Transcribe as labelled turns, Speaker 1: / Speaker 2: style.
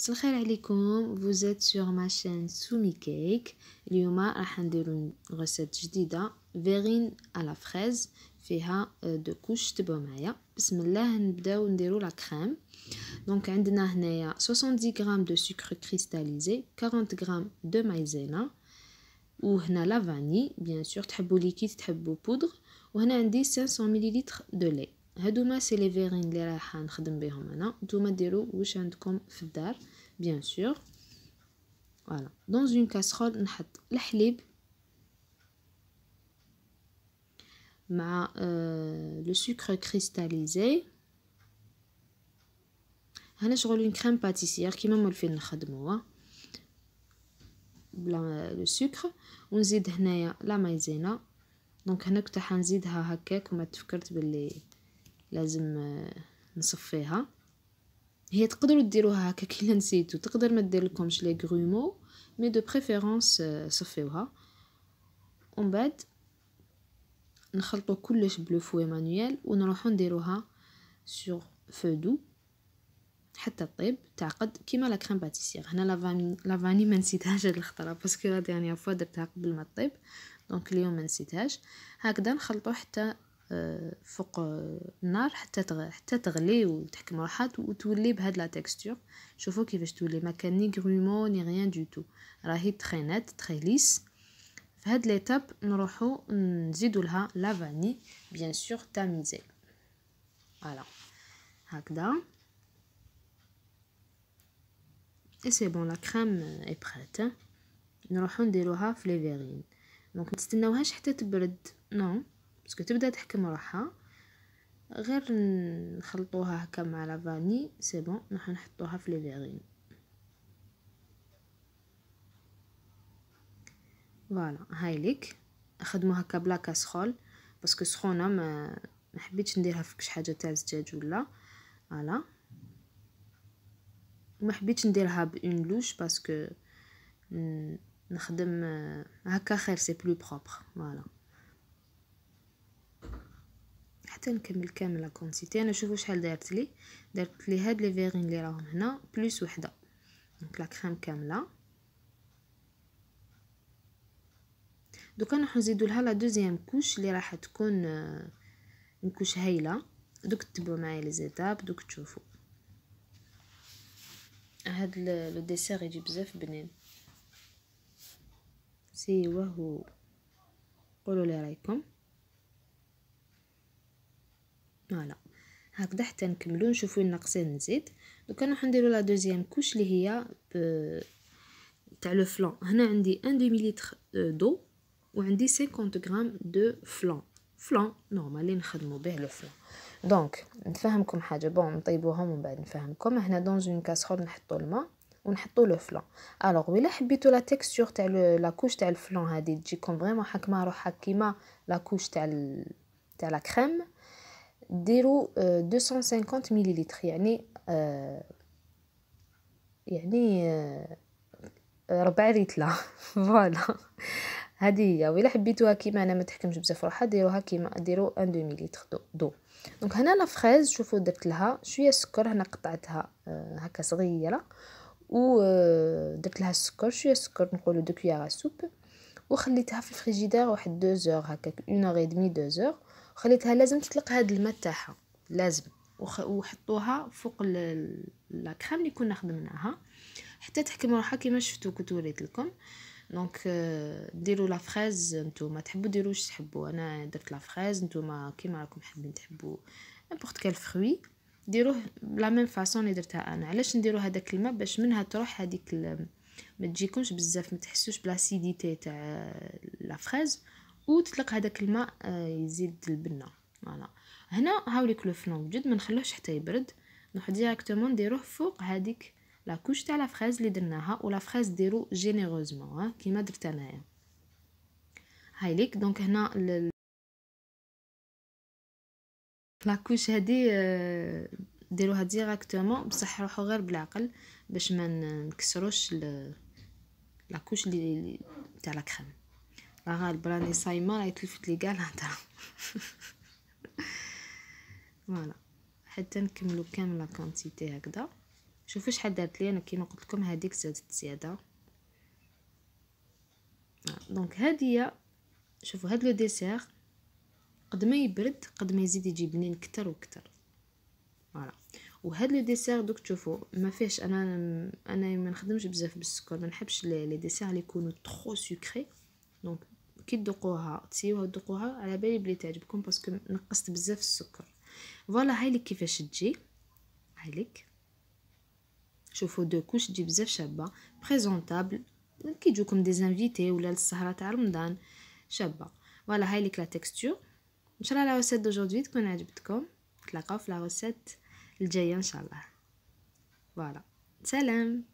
Speaker 1: Salam alaikum. vous êtes sur ma chaîne Soumi Cake. Aujourd'hui, nous allons faire une recette nouvelle, verrine à la fraise, avec euh, de couches de baume. Bismillah, la crème. Donc, nous avons 70 g de sucre cristallisé, 40 g de maïzena, et ici, la vanille, bien sûr, très beau liquide, très beau poudre. Et ici, 500 ml de lait. هادو ما سي لي فيغين اللي رايحه نخدم بهم انا نتوما ديروا واش عندكم في الدار بيان سور فوالا دون اون كاسرول نحط الحليب مع لو سكر كريستاليزي هنا شغل اون كريم باتيسير كيما مولفين نخدموها بلا لو آه، سكر ونزيد هنايا لا مايزينا دونك هنا كنت حنزيدها هكاك وما تفكرت باللي لازم آه، نصفيها هي تقدروا ديروها هكا كي نسيتو تقدر ما دير لكمش لي غرومو مي دو بريفيرونس آه، صفيوها ومن بعد نخلطو كلش بلو فوي مانويل ونروحو نديروها سور فو دو حتى طيب تعقد كيما لا كريم باتيسير هنا لا فاني ما نسيتهاش هاد الخطره باسكو لا ديرنيير فوا درتها قبل ما طيب دونك اليوم ما نسيتهاش هكذا نخلطو حتى فوق النار حتى حتى تغلي وتحكم راحت وتولي بهاد لا تيكستور شوفوا كيفاش تولي ما كان ني غرومو ني ريان دو تو راهي تخينات تخيليس في هاد ليتاب نروحو نزيدو لها لا فاني بيان سور تاميزي فوالا هكذا اي سي بون لا كريم اي بريت نروحو نديروها في لي فيرين دونك متستناوهاش حتى تبرد نو باسكو تبدا تحكم روحها غير نخلطوها هكا مع الفاني سي بون راح نحطوها في لي فيغين فوالا هاي ليك خدمو هكا بلا كاسرول باسكو سخونه ما ما حبيتش نديرها في كش حاجه تاع زجاج ولا فوالا ما حبيتش نديرها بون لوش باسكو نخدم هكا خير سي بلو بروبر فوالا حتى نكمل كامل الكونتيتي انا شوفوا شحال دارت لي دارت لي هاد لي فيغين اللي راهم هنا بلس وحده دونك لا كريم كامله دوكا نروحو نزيدو لها لا دوزيام كوش اللي راح تكون كوش آه، هايله دوك تبعوا معايا لي زيتاب دوك تشوفوا هاد لو ديسير يجي بزاف بنين وهو قولوا لي رايكم فوالا هكذا حتى نكملو نشوفو ناقصين نزيد دوكا نروح نديرو لا دوزيام كوش اللي هي ب... تاع لو فلان هنا عندي 1 دو ميليتر دو وعندي 50 غرام دو فلان فلان نورمال اللي نخدمو به لو فلان دونك نفهمكم حاجه بون نطيبوهم ومن بعد نفهمكم هنا دون اون كاسرول نحطو الماء ونحطو لو فلان الوغ الا حبيتو لا تيكستور تاع لا كوش تاع الفلان هذه تجيكم فريمون حكمه روحها كيما لا كوش تاع تاع لا كريم ديروا 250 ملل يعني آه يعني آه، ربع ريتلا فوالا هذه هي و الا حبيتوها كيما انا ما تحكمش بزاف روحها ديروها كيما ديروا 1 دومي لتر دو, دونك هنا لا فريز شوفوا درت لها شويه سكر هنا قطعتها آه، هكا صغيره و آه، درت لها السكر شويه سكر نقولوا دو كيار سوب وخليتها في الفريجيدير واحد 2 زور هكا 1 اور دمي 2 زور وخليتها لازم تطلق هاد الماء تاعها لازم وخ... وحطوها فوق ال... لا كريم اللي كنا خدمناها حتى تحكم روحها كيما شفتو كنت وريت لكم دونك euh, ديروا لا فريز نتوما تحبوا ديروا واش تحبوا انا درت لا فريز نتوما كيما راكم حابين تحبوا نيمبورط كال فروي ديروه بلا ميم فاصون اللي درتها انا علاش نديرو هذاك الماء باش منها تروح هذيك ال... ما تجيكمش بزاف ما تحسوش بلاسيديتي تاع لا فريز وتطلق هذاك الماء آه، يزيد البنه فوالا هنا هاوليك لو فلون موجود ما نخلوهش حتى يبرد نروح ديريكتومون نديروه فوق هذيك لا كوش تاع لا فريز اللي درناها ولا فريز ديرو جينيروزمون كيما درت انايا هاي ليك دونك هنا ل... لا كوش هادي آه، ديروها ديريكتومون بصح روحو غير بالعقل باش ما نكسروش لا كوش اللي تاع لا كريم راه البراني صايمه راهي تلفت لي كاع الهضره فوالا حتى نكملو كامل لا كونتيتي شوفو شحال دارت لي انا كيما قلت لكم هذيك زادت زياده آه، دونك هادي شوفو هاد لو ديسير قد ما يبرد قد ما يزيد يجي بنين كتر وكتر فوالا وهاد لو ديسير دوك تشوفوا ما فيهش انا انا ما نخدمش بزاف بالسكر ما نحبش لي ديسير اللي يكونوا ترو سكري دونك كي تذوقوها تسيوها وتذوقوها على بالي بلي تعجبكم باسكو نقصت بزاف السكر فوالا هاي لك كيفاش تجي هاي لك شوفوا دو كوش تجي بزاف شابه بريزونطابل كي يجوكم دي زانفيتي ولا للسهره تاع رمضان شابه فوالا هاي لك لا تيكستور ان شاء الله لا ريسيت دوجوردي تكون عجبتكم نتلاقاو في لا ريسيت الجايه ان شاء الله فوالا سلام